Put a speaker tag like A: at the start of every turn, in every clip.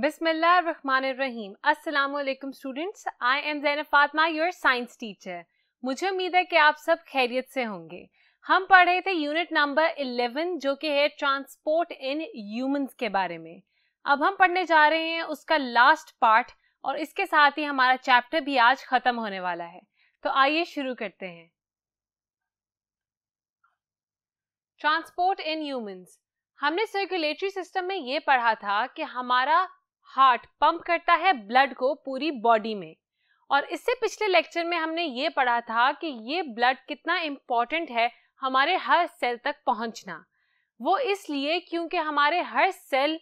A: बिसमीम असलम students I am Zain Fatima your science teacher मुझे उम्मीद है कि आप सब खैरियत से होंगे हम पढ़ रहे थे यूनिट नंबर 11 जो कि है ट्रांसपोर्ट इन ह्यूमंस के बारे में अब हम पढ़ने जा रहे हैं उसका लास्ट पार्ट और इसके साथ ही हमारा चैप्टर भी आज ख़त्म होने वाला है तो आइए शुरू करते हैं ट्रांसपोर्ट इन ह्यूमंस हमने सर्कुलेटरी सिस्टम में ये पढ़ा था कि हमारा हार्ट पंप करता है ब्लड को पूरी बॉडी में और इससे पिछले लेक्चर में हमने ये पढ़ा था कि ये ब्लड कितना इम्पॉर्टेंट है हमारे हर सेल तक पहुंचना वो इसलिए क्योंकि हमारे हर सेल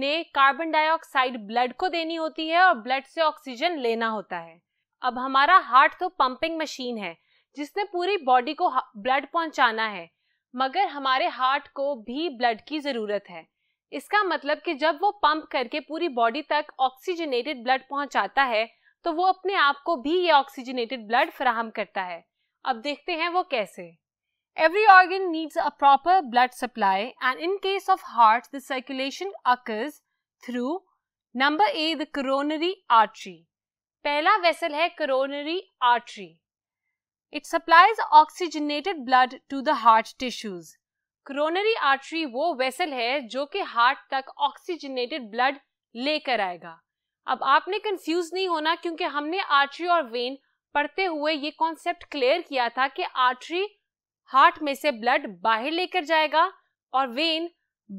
A: ने कार्बन डाइऑक्साइड ब्लड को देनी होती है और ब्लड से ऑक्सीजन लेना होता है अब हमारा हार्ट तो पंपिंग मशीन है जिसने पूरी बॉडी को ब्लड पहुंचाना है मगर हमारे हार्ट को भी ब्लड की ज़रूरत है इसका मतलब कि जब वो पंप करके पूरी बॉडी तक ऑक्सीजनेटेड ब्लड पहुंचाता है तो वो अपने आप को भी ये ऑक्सीजनेटेड ब्लड फ्राहम करता है अब देखते हैं वो कैसे Every organ needs a proper blood supply and in case of heart the circulation occurs through number A the coronary artery. पहला vessel है coronary artery. It supplies oxygenated blood to the heart tissues. Coronary artery वो vessel है जो कि heart तक oxygenated blood लेकर आएगा अब आपने कंफ्यूज नहीं होना क्योंकि हमने आर्टरी और वेन पढ़ते हुए ये कॉन्सेप्ट क्लियर किया था कि आर्टरी हार्ट में से ब्लड बाहर लेकर जाएगा और वेन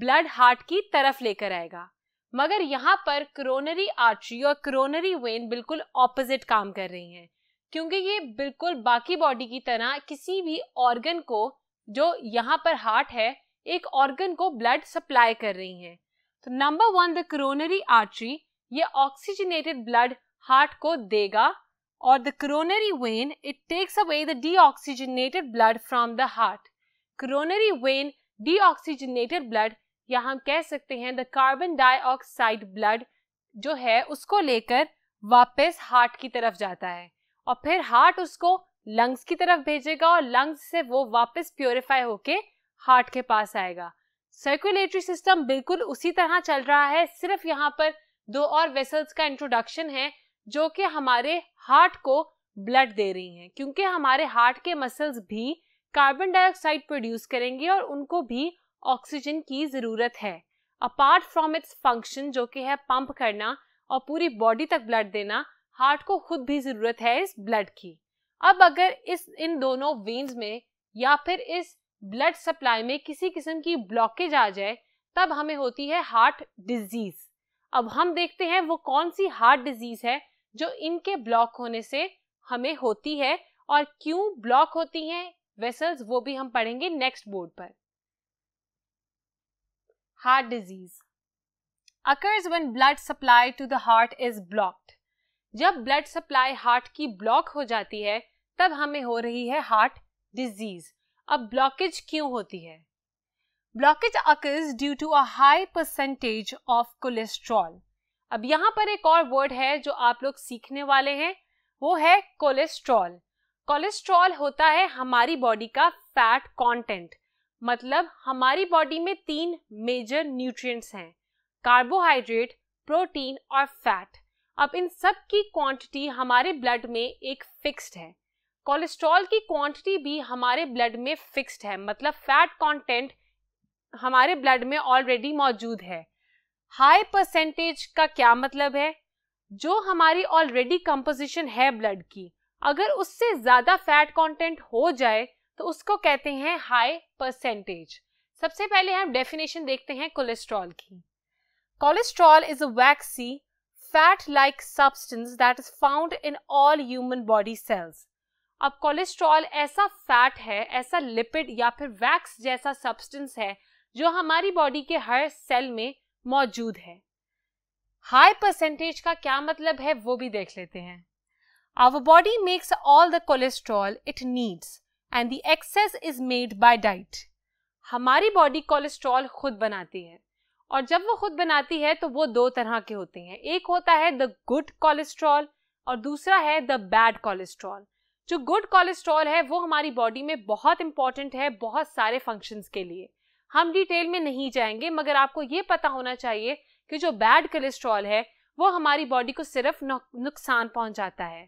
A: ब्लड हार्ट की तरफ लेकर आएगा मगर यहाँ पर क्रोनरी आर्टरी और क्रोनरी वेन बिल्कुल ऑपोजिट काम कर रही हैं क्योंकि ये बिल्कुल बाकी बॉडी की तरह किसी भी ऑर्गन को जो यहाँ पर हार्ट है एक ऑर्गन को ब्लड सप्लाई कर रही हैं तो number one the coronary artery ये ऑक्सीजनेटेड ब्लड हार्ट को देगा और the coronary vein it takes away the deoxygenated blood from the heart coronary vein deoxygenated blood या हम कह सकते हैं द कार्बन डाइऑक्साइड ब्लड जो है उसको लेकर वापस हार्ट की तरफ जाता है और फिर हार्ट उसको लंग्स की तरफ भेजेगा और लंग्स से वो वापस प्योरिफाई होके हार्ट के पास आएगा सर्कुलेटरी सिस्टम बिल्कुल उसी तरह चल रहा है सिर्फ यहाँ पर दो और वेसल्स का इंट्रोडक्शन है जो कि हमारे हार्ट को ब्लड दे रही हैं क्योंकि हमारे हार्ट के मसल्स भी कार्बन डाइऑक्साइड प्रोड्यूस करेंगे और उनको भी ऑक्सीजन की ज़रूरत है अपार्ट फ्रॉम इट्स फंक्शन जो कि है पंप करना और पूरी बॉडी तक ब्लड देना हार्ट को खुद भी ज़रूरत है इस ब्लड की अब अगर इस इन दोनों वेन्स में या फिर इस ब्लड सप्लाई में किसी किस्म की ब्लॉकेज आ जाए तब हमें होती है हार्ट डिजीज अब हम देखते हैं वो कौन सी हार्ट डिजीज है जो इनके ब्लॉक होने से हमें होती है और क्यों ब्लॉक होती हैं वेसल्स वो भी हम पढ़ेंगे नेक्स्ट बोर्ड पर heart disease occurs when blood supply to the heart is blocked जब ब्लड सप्लाई हार्ट की ब्लॉक हो जाती है तब हमें हो रही है हार्ट डिजीज अब ब्लॉकेज क्यों होती है blockage occurs due to a high percentage of cholesterol अब यहाँ पर एक और वर्ड है जो आप लोग सीखने वाले हैं वो है कोलेस्ट्रॉल कोलेस्ट्रॉल होता है हमारी बॉडी का फैट कंटेंट मतलब हमारी बॉडी में तीन मेजर न्यूट्रिएंट्स हैं कार्बोहाइड्रेट प्रोटीन और फैट अब इन सब की क्वांटिटी हमारे ब्लड में एक फिक्स्ड है कोलेस्ट्रॉल की क्वांटिटी भी हमारे ब्लड में फिक्स्ड है मतलब फैट कंटेंट हमारे ब्लड में ऑलरेडी मौजूद है हाई परसेंटेज का क्या मतलब है जो हमारी ऑलरेडी कंपोजिशन है ब्लड की अगर उससे ज़्यादा फैट कंटेंट हो जाए तो उसको कहते हैं हाई परसेंटेज सबसे पहले हम डेफिनेशन देखते हैं कोलेस्ट्रॉल की cholesterol is a waxy fat like substance that is found in all human body cells अब कोलेस्ट्रॉल ऐसा फैट है ऐसा लिपिड या फिर वैक्स जैसा सब्सटेंस है जो हमारी बॉडी के हर सेल में मौजूद है हाई परसेंटेज का क्या मतलब है वो भी देख लेते हैं our body makes all the cholesterol it needs and the excess is made by diet हमारी बॉडी कोलेस्ट्रॉल खुद बनाती है और जब वो खुद बनाती है तो वो दो तरह के होते हैं एक होता है द गुड कोलेस्ट्रॉल और दूसरा है द बैड कोलेस्ट्रॉल जो गुड कोलेस्ट्रॉल है वो हमारी बॉडी में बहुत इंपॉर्टेंट है बहुत सारे फंक्शंस के लिए हम डिटेल में नहीं जाएंगे मगर आपको ये पता होना चाहिए कि जो बैड कोलेस्ट्रॉल है वो हमारी बॉडी को सिर्फ नुकसान पहुंचाता है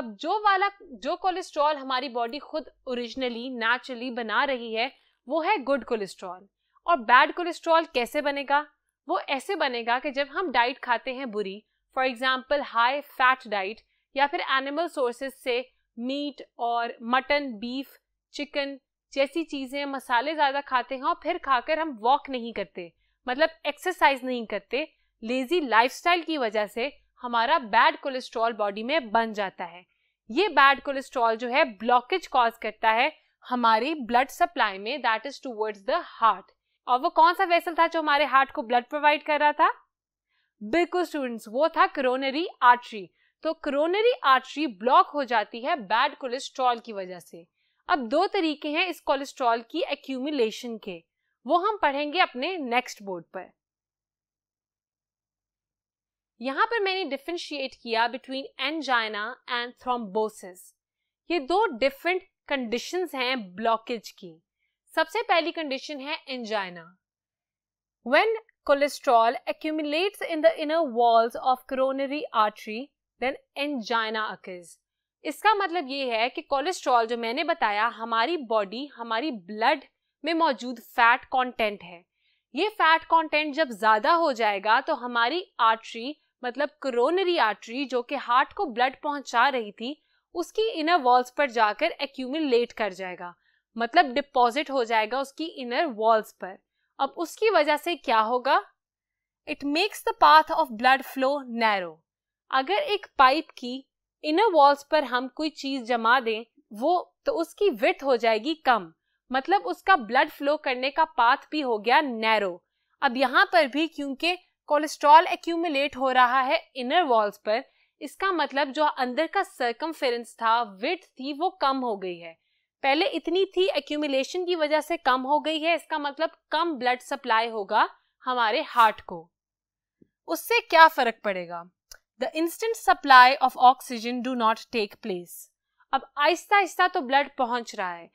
A: अब जो वाला जो कोलेस्ट्रॉल हमारी बॉडी खुद ओरिजिनली नेचुरली बना रही है वो है गुड कोलेस्ट्रॉल और बैड कोलेस्ट्रॉल कैसे बनेगा वो ऐसे बनेगा कि जब हम डाइट खाते हैं बुरी for example high fat diet या फिर एनिमल सोर्सेज से मीट और मटन बीफ चिकन जैसी चीज़ें मसाले ज़्यादा खाते हैं और फिर खाकर हम वॉक नहीं करते मतलब एक्सरसाइज नहीं करते लेज़ी लाइफस्टाइल की वजह से हमारा बैड कोलेस्ट्रॉल बॉडी में बन जाता है ये बैड कोलेस्ट्रॉल जो है ब्लॉकेज कॉज करता है हमारी ब्लड सप्लाई में that is towards the heart और वो कौन सा वेसल था जो हमारे हार्ट को ब्लड प्रोवाइड कर रहा था बिल्कुल स्टूडेंट्स वो था क्रोनरी आर्टरी तो क्रोनरी आर्टरी ब्लॉक हो जाती है बैड कोलेस्ट्रॉल की वजह से अब दो तरीके हैं इस कोलेस्ट्रॉल की एक्यूमुलेशन के वो हम पढ़ेंगे अपने नेक्स्ट बोर्ड पर यहां पर मैंने डिफ्रेंशिएट किया बिटवीन एनजाइना एंड थ्रोम्बोसिस ये दो डिफरेंट कंडीशंस हैं ब्लॉकेज की सबसे पहली कंडीशन है angina when cholesterol accumulates in the inner walls of coronary artery, then angina occurs इसका मतलब ये है कि कोलेस्ट्रॉल जो मैंने बताया हमारी बॉडी हमारी ब्लड में मौजूद फैट कंटेंट है ये फैट कंटेंट जब ज़्यादा हो जाएगा तो हमारी आर्टरी मतलब क्रोनरी आर्टरी जो कि हार्ट को ब्लड पहुंचा रही थी उसकी इनर वॉल्स पर जाकर एक्यूमुलेट कर जाएगा मतलब डिपॉजिट हो जाएगा उसकी इनर वॉल्स पर अब उसकी वजह से क्या होगा it makes the path of blood flow narrow अगर एक पाइप की इनर वॉल्स पर हम कोई चीज जमा दें वो तो उसकी विथ हो जाएगी कम मतलब उसका ब्लड फ्लो करने का पाथ भी हो गया नैरो अब यहाँ पर भी क्योंकि कोलेस्ट्रॉल एक्यूमुलेट हो रहा है इनर वॉल्स पर इसका मतलब जो अंदर का सर्कम था विथ थी वो कम हो गई है पहले इतनी थी एक्यूमिलेशन की वजह से कम हो गई है इसका मतलब कम ब्लड सप्लाई होगा हमारे हार्ट को उससे क्या फर्क पड़ेगा the instant supply of oxygen do not take place अब आहिस्ता आहिस्ता तो ब्लड पहुंच रहा है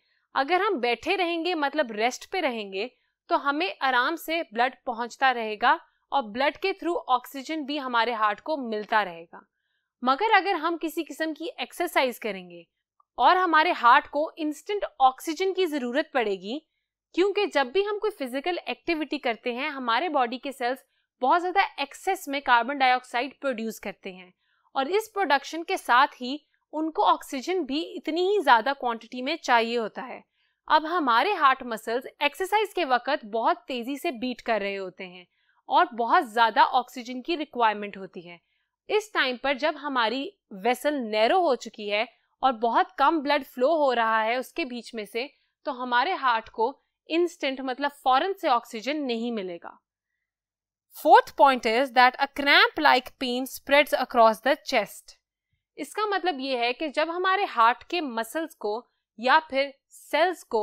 A: अगर हम बैठे रहेंगे मतलब रेस्ट पे रहेंगे तो हमें आराम से ब्लड पहुंचता रहेगा और ब्लड के थ्रू ऑक्सीजन भी हमारे हार्ट को मिलता रहेगा मगर अगर हम किसी किस्म की एक्सरसाइज करेंगे और हमारे हार्ट को इंस्टेंट ऑक्सीजन की ज़रूरत पड़ेगी क्योंकि जब भी हम कोई फिजिकल एक्टिविटी करते हैं हमारे बॉडी के सेल्स बहुत ज़्यादा एक्सेस में कार्बन डाइऑक्साइड प्रोड्यूस करते हैं और इस प्रोडक्शन के साथ ही उनको ऑक्सीजन भी इतनी ही ज़्यादा क्वांटिटी में चाहिए होता है अब हमारे हार्ट मसल्स एक्सरसाइज के वक्त बहुत तेज़ी से बीट कर रहे होते हैं और बहुत ज़्यादा ऑक्सीजन की रिक्वायरमेंट होती है इस टाइम पर जब हमारी वेसल नैरो हो चुकी है और बहुत कम ब्लड फ्लो हो रहा है उसके बीच में से तो हमारे हार्ट को इंस्टेंट मतलब फॉरन से ऑक्सीजन नहीं मिलेगा fourth point is that a cramp like pain spreads across the chest इसका मतलब ये है कि जब हमारे हार्ट के मसल्स को या फिर सेल्स को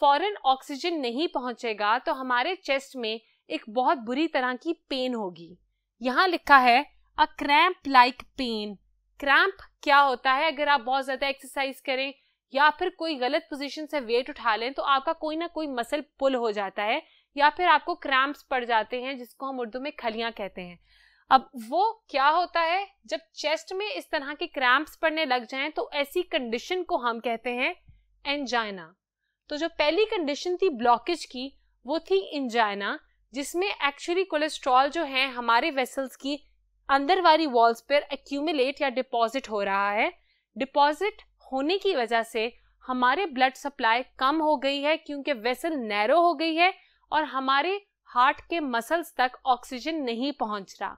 A: फॉरन ऑक्सीजन नहीं पहुंचेगा तो हमारे चेस्ट में एक बहुत बुरी तरह की पेन होगी यहां लिखा है a cramp like pain cramp क्या होता है अगर आप बहुत ज़्यादा एक्सरसाइज करें या फिर कोई गलत पोजीशन से वेट उठा लें तो आपका कोई ना कोई मसल पुल हो जाता है या फिर आपको क्रैम्प्स पड़ जाते हैं जिसको हम उर्दू में खलियां कहते हैं अब वो क्या होता है जब चेस्ट में इस तरह के क्रैम्प्स पड़ने लग जाएं तो ऐसी कंडीशन को हम कहते हैं एंजाइना तो जो पहली कंडीशन थी ब्लॉकेज की वो थी इंजाइना जिसमें एक्चुअली कोलेस्ट्रॉल जो है हमारे वेसल्स की अंदर वाली वॉल्स पर एक्यूमुलेट या डिपॉजिट हो रहा है डिपॉजिट होने की वजह से हमारे ब्लड सप्लाई कम हो गई है क्योंकि वेसल नैरो हो गई है और हमारे हार्ट के मसल्स तक ऑक्सीजन नहीं पहुंच रहा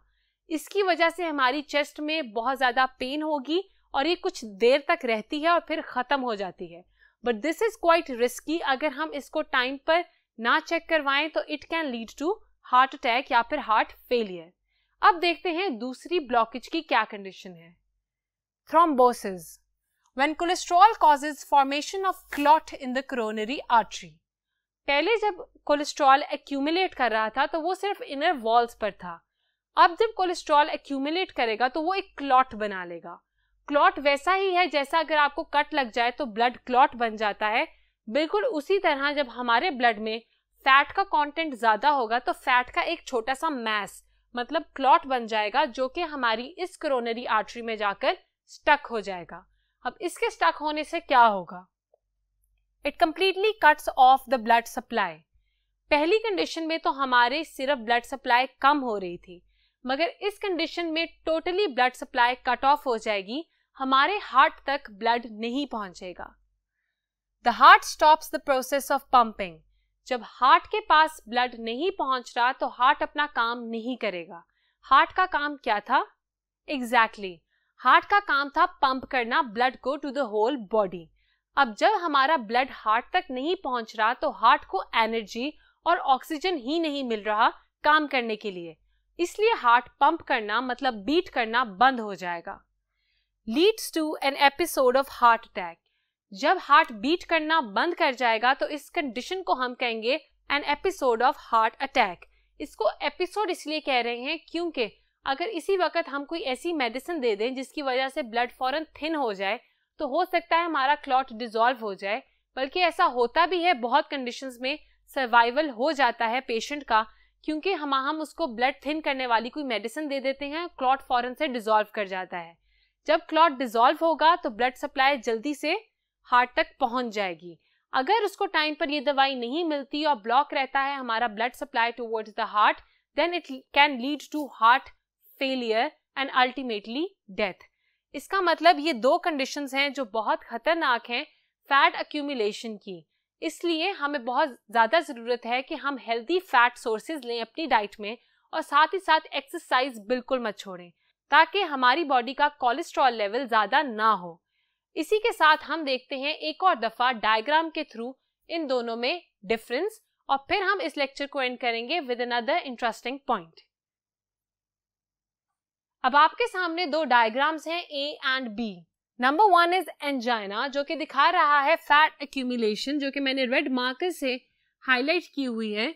A: इसकी वजह से हमारी चेस्ट में बहुत ज़्यादा पेन होगी और ये कुछ देर तक रहती है और फिर ख़त्म हो जाती है but this is quite risky अगर हम इसको टाइम पर ना चेक करवाएं तो it can lead to heart attack या फिर हार्ट फेलियर अब देखते हैं दूसरी ब्लॉकेज की क्या कंडीशन है thrombosis when cholesterol causes formation of clot in the coronary artery पहले जब कोलेस्ट्रॉल एक्यूमुलेट कर रहा था तो वो सिर्फ इनर वॉल्स पर था अब जब कोलेस्ट्रॉल एक्यूमुलेट करेगा तो वो एक क्लॉट बना लेगा क्लॉट वैसा ही है जैसा अगर आपको कट लग जाए तो ब्लड क्लॉट बन जाता है बिल्कुल उसी तरह जब हमारे ब्लड में फैट का कंटेंट ज़्यादा होगा तो फैट का एक छोटा सा मैस मतलब क्लॉट बन जाएगा जो कि हमारी इस क्रोनरी आर्टरी में जाकर स्टक हो जाएगा अब इसके स्टक होने से क्या होगा it completely cuts off the blood supply पहली कंडीशन में तो हमारे सिर्फ ब्लड सप्लाई कम हो रही थी मगर इस कंडीशन में totally blood supply cut off हो जाएगी हमारे हार्ट तक ब्लड नहीं पहुंचेगा the heart stops the process of pumping जब हार्ट के पास ब्लड नहीं पहुंच रहा तो हार्ट अपना काम नहीं करेगा हार्ट का काम क्या था एग्जैक्टली exactly. हार्ट का काम था पंप करना ब्लड को टू द होल बॉडी अब जब हमारा ब्लड हार्ट तक नहीं पहुंच रहा तो हार्ट को एनर्जी और ऑक्सीजन ही नहीं मिल रहा काम करने के लिए इसलिए हार्ट पंप करना मतलब बीट करना बंद हो जाएगा leads to an episode of heart attack जब हार्ट बीट करना बंद कर जाएगा तो इस कंडीशन को हम कहेंगे an episode of heart attack इसको एपिसोड इसलिए कह रहे हैं क्योंकि अगर इसी वक्त हम कोई ऐसी मेडिसिन दे दें जिसकी वजह से ब्लड फौरन थिन हो जाए तो हो सकता है हमारा क्लॉट डिजॉल्व हो जाए बल्कि ऐसा होता भी है बहुत कंडीशन में सर्वाइवल हो जाता है पेशेंट का क्योंकि हम हम उसको ब्लड थिन करने वाली कोई मेडिसिन दे देते हैं क्लॉट फौरन से डिजॉल्व कर जाता है जब क्लॉट डिजॉल्व होगा तो ब्लड सप्लाई जल्दी से हार्ट तक पहुंच जाएगी अगर उसको टाइम पर यह दवाई नहीं मिलती और ब्लॉक रहता है हमारा blood supply towards the heart then it can lead to heart failure and ultimately death इसका मतलब ये दो कंडीशंस हैं जो बहुत खतरनाक हैं फैट अक्यूमुलेशन की इसलिए हमें बहुत ज़्यादा ज़रूरत है कि हम हेल्दी फैट सोर्सेज लें अपनी डाइट में और साथ ही साथ एक्सरसाइज बिल्कुल मत छोड़ें ताकि हमारी बॉडी का कोलेस्ट्रॉल लेवल ज़्यादा ना हो इसी के साथ हम देखते हैं एक और दफा डायग्राम के थ्रू इन दोनों में डिफरेंस और फिर हम इस लेक्चर को एंड करेंगे विद अनदर इंटरेस्टिंग पॉइंट अब आपके सामने दो डायग्राम्स हैं A and B number one is angina जो कि दिखा रहा है फैट एक्यूमुलेशन जो कि मैंने रेड मार्कर से हाईलाइट की हुई है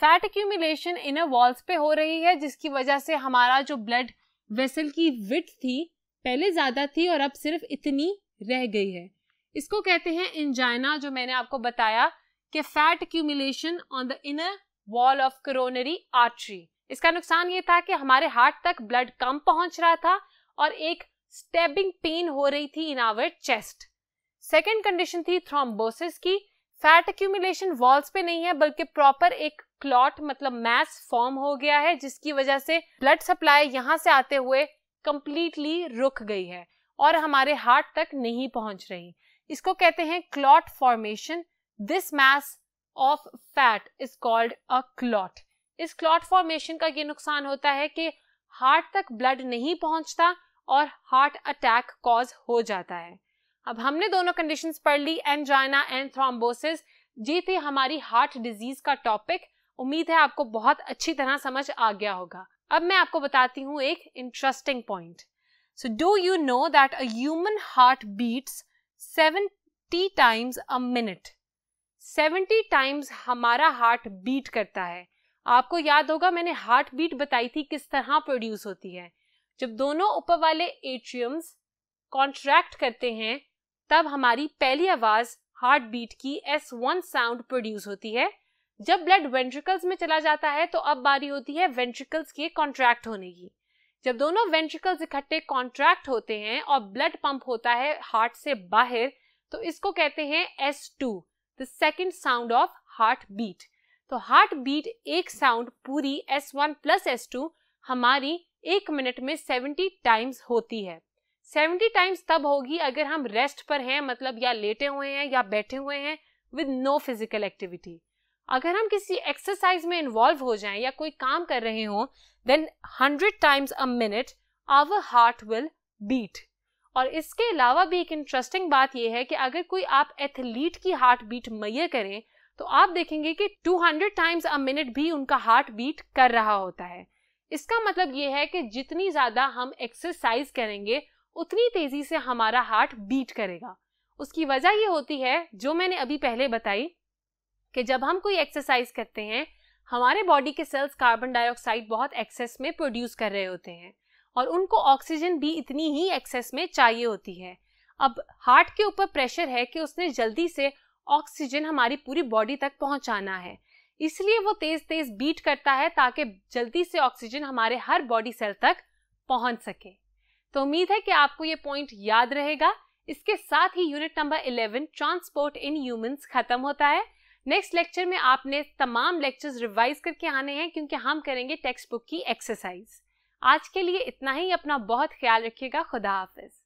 A: फैट एक्यूमुलेशन इनर वॉल्स पे हो रही है जिसकी वजह से हमारा जो ब्लड वेसल की विथ थी पहले ज़्यादा थी और अब सिर्फ इतनी रह गई है इसको कहते हैं इंजाइना जो मैंने आपको बताया कि fat accumulation on the inner wall of coronary artery इसका नुकसान ये था कि हमारे हार्ट तक ब्लड कम पहुंच रहा था और एक स्टेबिंग पेन हो रही थी in our chest second condition थी थ्रोम्बोसिस की फैट एक्यूमुलेशन वॉल्स पे नहीं है बल्कि प्रॉपर एक क्लॉट मतलब मैस फॉर्म हो गया है जिसकी वजह से ब्लड सप्लाई यहाँ से आते हुए कंप्लीटली रुक गई है और हमारे हार्ट तक नहीं पहुंच रही इसको कहते हैं clot formation this mass of fat is called a clot इस क्लॉट फॉर्मेशन का ये नुकसान होता है कि हार्ट तक ब्लड नहीं पहुंचता और हार्ट अटैक कॉज हो जाता है अब हमने दोनों कंडीशंस पढ़ ली एनजाइना एंड थ्रोम्बोसिस जी थी हमारी हार्ट डिजीज का टॉपिक उम्मीद है आपको बहुत अच्छी तरह समझ आ गया होगा अब मैं आपको बताती हूँ एक interesting point So do you know that a human heart beats 70 times a minute? 70 times हमारा हार्ट बीट करता है आपको याद होगा मैंने हार्ट बीट बताई थी किस तरह प्रोड्यूस होती है जब दोनों ऊपर वाले एट्रियम्स कॉन्ट्रैक्ट करते हैं तब हमारी पहली आवाज हार्ट बीट की एस वन साउंड प्रोड्यूस होती है जब ब्लड वेंट्रिकल्स में चला जाता है तो अब बारी होती है वेंट्रिकल्स के कॉन्ट्रैक्ट होने की जब दोनों वेंट्रिकल्स इकट्ठे कॉन्ट्रैक्ट होते हैं और ब्लड पंप होता है हार्ट से बाहर तो इसको कहते हैं S two the second sound of heart beat तो हार्ट बीट एक साउंड पूरी S one plus S two हमारी एक मिनट में सेवेंटी टाइम्स होती है सेवेंटी टाइम्स तब होगी अगर हम रेस्ट पर हैं मतलब या लेटे हुए हैं या बैठे हुए हैं विद नो फिजिकल एक्टिविटी अगर हम किसी एक्सरसाइज में इन्वॉल्व हो जाएं या कोई काम कर रहे हों then hundred times a minute our heart will beat और इसके अलावा भी एक इंटरेस्टिंग बात यह है कि अगर कोई आप एथलीट की हार्ट बीट मैय करें तो आप देखेंगे कि 200 टाइम्स अ मिनट भी उनका हार्ट बीट कर रहा होता है इसका मतलब यह है कि जितनी ज़्यादा हम एक्सरसाइज करेंगे उतनी तेज़ी से हमारा हार्ट बीट करेगा उसकी वजह यह होती है जो मैंने अभी पहले बताई कि जब हम कोई एक्सरसाइज करते हैं हमारे बॉडी के सेल्स कार्बन डाइऑक्साइड बहुत एक्सेस में प्रोड्यूस कर रहे होते हैं और उनको ऑक्सीजन भी इतनी ही एक्सेस में चाहिए होती है अब हार्ट के ऊपर प्रेशर है कि उसने जल्दी से ऑक्सीजन हमारी पूरी बॉडी तक पहुंचाना है इसलिए वो तेज तेज बीट करता है ताकि जल्दी से ऑक्सीजन हमारे हर बॉडी सेल तक पहुंच सके तो उम्मीद है कि आपको ये पॉइंट याद रहेगा इसके साथ ही unit number 11 transport in humans खत्म होता है नेक्स्ट लेक्चर में आपने तमाम लेक्चर्स रिवाइज करके आने हैं क्योंकि हम करेंगे टेक्स्ट बुक की एक्सरसाइज आज के लिए इतना ही अपना बहुत ख्याल रखिएगा खुदा हाफिज़